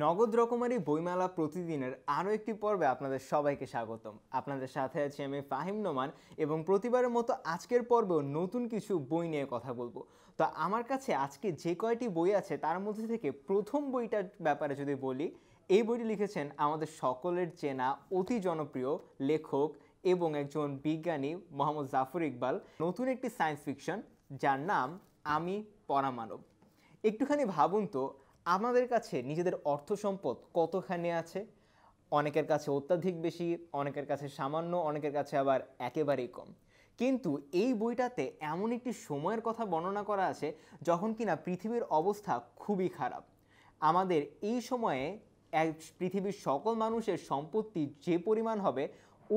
নগদ রকমারি বইমেলা প্রতিদিনের আরও একটি পর্বে আপনাদের সবাইকে স্বাগতম আপনাদের সাথে আছি আমি ফাহিম নোমান এবং প্রতিবারের মতো আজকের পর্বেও নতুন কিছু বই নিয়ে কথা বলবো তো আমার কাছে আজকে যে কয়টি বই আছে তার মধ্যে থেকে প্রথম বইটার ব্যাপারে যদি বলি এই বইটি লিখেছেন আমাদের সকলের চেনা অতি জনপ্রিয় লেখক এবং একজন বিজ্ঞানী মোহাম্মদ জাফর ইকবাল নতুন একটি সায়েন্স ফিকশন যার নাম আমি পরামানব একটুখানি ভাবুন তো আমাদের কাছে নিজেদের অর্থ সম্পদ কতখানি আছে অনেকের কাছে অত্যাধিক বেশি অনেকের কাছে সামান্য অনেকের কাছে আবার একেবারেই কম কিন্তু এই বইটাতে এমন একটি সময়ের কথা বর্ণনা করা আছে যখন কিনা পৃথিবীর অবস্থা খুবই খারাপ আমাদের এই সময়ে এক পৃথিবীর সকল মানুষের সম্পত্তি যে পরিমাণ হবে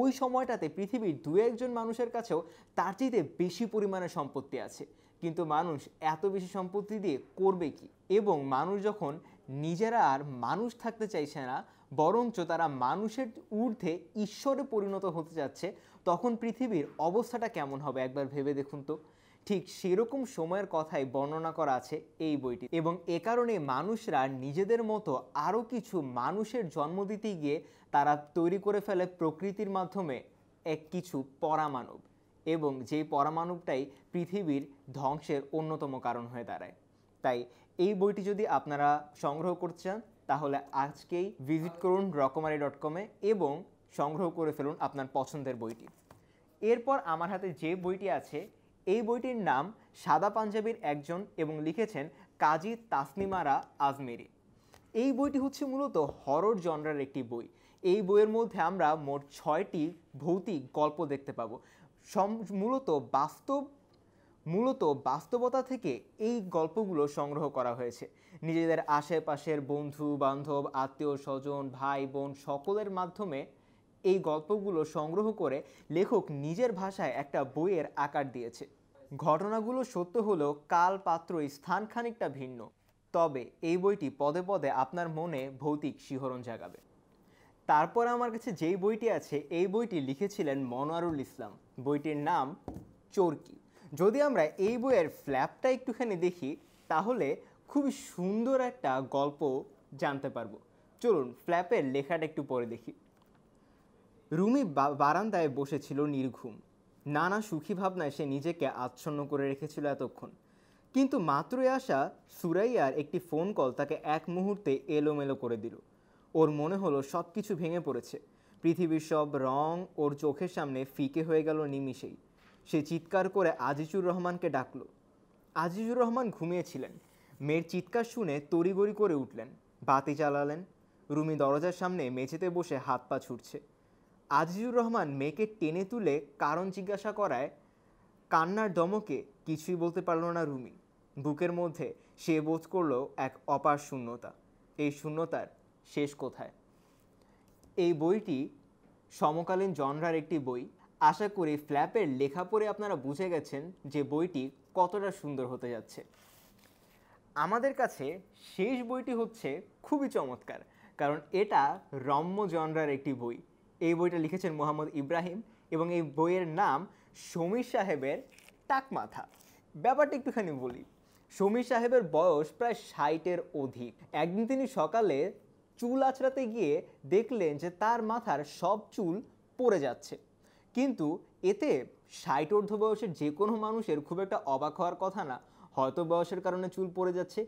ওই সময়টাতে পৃথিবীর দু একজন মানুষের কাছেও তার চেয়ে বেশি পরিমাণে সম্পত্তি আছে কিন্তু মানুষ এত বেশি সম্পত্তি দিয়ে করবে কি এবং মানুষ যখন নিজেরা আর মানুষ থাকতে চাইছে না বরঞ্চ তারা মানুষের ঊর্ধ্বে ঈশ্বরে পরিণত হতে যাচ্ছে তখন পৃথিবীর অবস্থাটা কেমন হবে একবার ভেবে দেখুন তো ঠিক সেরকম সময়ের কথাই বর্ণনা করা আছে এই বইটি এবং এ কারণে মানুষরা নিজেদের মতো আরও কিছু মানুষের জন্ম দিতে গিয়ে তারা তৈরি করে ফেলে প্রকৃতির মাধ্যমে এক কিছু পরামানব এবং যেই পরমাণুটাই পৃথিবীর ধ্বংসের অন্যতম কারণ হয়ে দাঁড়ায় তাই এই বইটি যদি আপনারা সংগ্রহ করতে চান তাহলে আজকেই ভিজিট করুন রকমারি ডট কমে এবং সংগ্রহ করে ফেলুন আপনার পছন্দের বইটি এরপর আমার হাতে যে বইটি আছে এই বইটির নাম সাদা পাঞ্জাবির একজন এবং লিখেছেন কাজী তাসনিমারা আজমেরি এই বইটি হচ্ছে মূলত হরর জনরার একটি বই এই বইয়ের মধ্যে আমরা মোট ছয়টি ভৌতিক গল্প দেখতে পাবো মূলত বাস্তব মূলত বাস্তবতা থেকে এই গল্পগুলো সংগ্রহ করা হয়েছে নিজেদের আশেপাশের বন্ধু বান্ধব আত্মীয় স্বজন ভাই বোন সকলের মাধ্যমে এই গল্পগুলো সংগ্রহ করে লেখক নিজের ভাষায় একটা বইয়ের আকার দিয়েছে ঘটনাগুলো সত্য হলেও কাল পাত্র স্থান খানিকটা ভিন্ন তবে এই বইটি পদে পদে আপনার মনে ভৌতিক শিহরণ জাগাবে তারপর আমার কাছে যেই বইটি আছে এই বইটি লিখেছিলেন মনোয়ারুল ইসলাম বইটির নাম চোরকি যদি আমরা এই বইয়ের ফ্ল্যাপটা একটুখানি দেখি তাহলে খুবই সুন্দর একটা গল্প জানতে পারবো চলুন ফ্ল্যাপের লেখাটা একটু পরে দেখি রুমি বারান্দায় বসেছিল নির্ঘুম নানা সুখী ভাবনায় সে নিজেকে আচ্ছন্ন করে রেখেছিল এতক্ষণ কিন্তু মাত্রই আসা সুরাইয়ার একটি ফোন কল তাকে এক মুহূর্তে এলোমেলো করে দিল ওর মনে হলো সব কিছু ভেঙে পড়েছে পৃথিবীর সব রং ওর চোখের সামনে ফিকে হয়ে গেল নিমিষেই সে চিৎকার করে আজিজুর রহমানকে ডাকল আজিজুর রহমান ঘুমিয়েছিলেন মেয়ের চিৎকার শুনে তড়িগড়ি করে উঠলেন বাতি চালালেন রুমি দরজার সামনে মেঝেতে বসে হাত পা ছুটছে আজিজুর রহমান মেয়েকে টেনে তুলে কারণ জিজ্ঞাসা করায় কান্নার দমকে কিছুই বলতে পারল না রুমি বুকের মধ্যে সে বোধ করলো এক অপার শূন্যতা এই শূন্যতার শেষ কোথায় এই বইটি সমকালীন জনরার একটি বই আশা করি ফ্ল্যাপের লেখা পড়ে আপনারা বুঝে গেছেন যে বইটি কতটা সুন্দর হতে যাচ্ছে আমাদের কাছে শেষ বইটি হচ্ছে খুবই চমৎকার কারণ এটা রম্য জনরার একটি বই এই বইটা লিখেছেন মোহাম্মদ ইব্রাহিম এবং এই বইয়ের নাম সমীর সাহেবের টাকমাথা ব্যাপারটা একটুখানি বলি সমীর সাহেবের বয়স প্রায় ষাটের অধিক একদিন তিনি সকালে চুল আঁচড়াতে গিয়ে দেখলেন যে তার মাথার সব চুল পড়ে যাচ্ছে কিন্তু এতে ষাট অর্ধ বয়সের যে কোনো মানুষের খুব একটা অবাক হওয়ার কথা না হয়তো বয়সের কারণে চুল পড়ে যাচ্ছে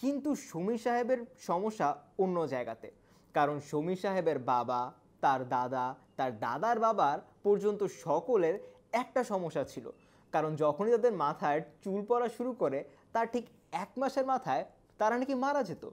কিন্তু সমীর সাহেবের সমস্যা অন্য জায়গাতে কারণ সমীর সাহেবের বাবা তার দাদা তার দাদার বাবার পর্যন্ত সকলের একটা সমস্যা ছিল কারণ যখনই তাদের মাথায় চুল পড়া শুরু করে তার ঠিক এক মাসের মাথায় তারা নাকি মারা যেত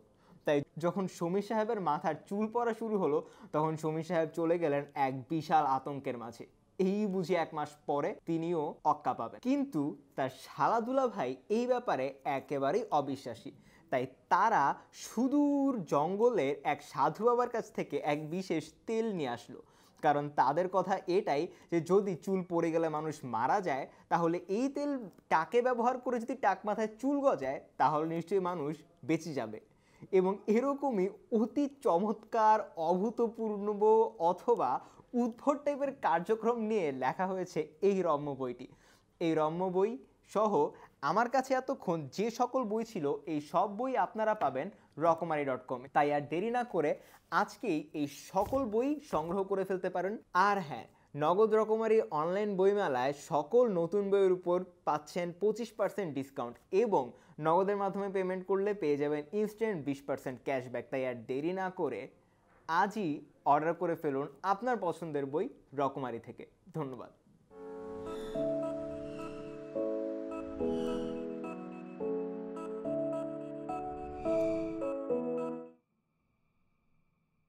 তাই যখন সমীর সাহেবের মাথার চুল পড়া শুরু হলো তখন সমীর সাহেব চলে গেলেন এক বিশাল আতঙ্কের মাঝে এই বুঝি এক মাস পরে তিনিও অক্কা পাবেন কিন্তু তার শালাদুলা ভাই এই ব্যাপারে একেবারেই অবিশ্বাসী তাই তারা সুদূর জঙ্গলের এক সাধু বাবার কাছ থেকে এক বিশেষ তেল নিয়ে আসলো কারণ তাদের কথা এটাই যে যদি চুল পড়ে গেলে মানুষ মারা যায় তাহলে এই তেল টাকে ব্যবহার করে যদি টাক মাথায় চুল গজায় তাহলে নিশ্চয়ই মানুষ বেঁচে যাবে এবং এরকমই অতি চমৎকার অভূতপূর্ণ অথবা উদ্ভট টাইপের কার্যক্রম নিয়ে লেখা হয়েছে এই রম্য বইটি এই রম্য বই সহ আমার কাছে এতক্ষণ যে সকল বই ছিল এই সব বই আপনারা পাবেন রকমারি ডট কমে তাই আর দেরি না করে আজকেই এই সকল বই সংগ্রহ করে ফেলতে পারেন আর হ্যাঁ নগদ রকমারি অনলাইন বইমেলায় সকল নতুন বইয়ের উপর পাচ্ছেন পঁচিশ পার্সেন্ট ডিসকাউন্ট এবং নগদের মাধ্যমে পেমেন্ট করলে পেয়ে যাবেন ইনস্ট্যান্ট বিশ পার্সেন্ট ক্যাশব্যাক তাই আর দেরি না করে আজই অর্ডার করে ফেলুন আপনার পছন্দের বই রকমারি থেকে ধন্যবাদ